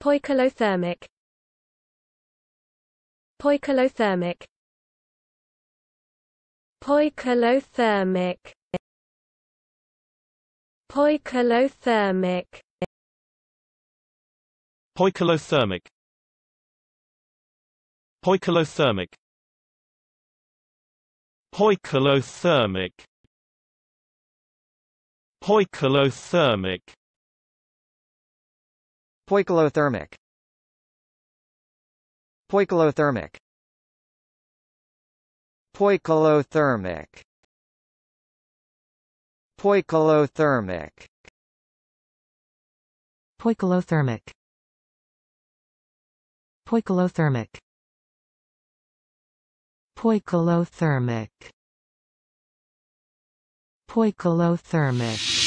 Poikilothermic. Poikilothermic. Poikilothermic. Poikilothermic. Poikilothermic. Poikilothermic. Poikilothermic. Poikilothermic. Poikilothermic Poikilothermic Poikilothermic Poikilothermic Poikilothermic Poikilothermic Poikilothermic Poikilothermic